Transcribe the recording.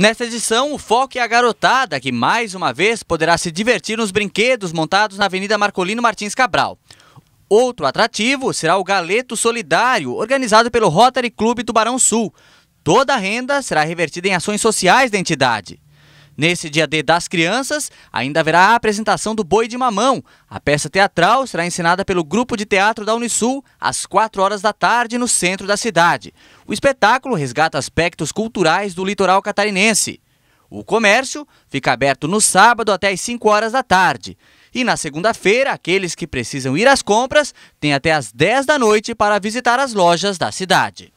Nesta edição, o foco é a garotada, que mais uma vez poderá se divertir nos brinquedos montados na Avenida Marcolino Martins Cabral. Outro atrativo será o Galeto Solidário, organizado pelo Rotary Clube Tubarão Sul. Toda a renda será revertida em ações sociais da entidade. Nesse dia D das crianças, ainda haverá a apresentação do Boi de Mamão. A peça teatral será ensinada pelo Grupo de Teatro da Unisul às 4 horas da tarde no centro da cidade. O espetáculo resgata aspectos culturais do litoral catarinense. O comércio fica aberto no sábado até as 5 horas da tarde. E na segunda-feira, aqueles que precisam ir às compras têm até às 10 da noite para visitar as lojas da cidade.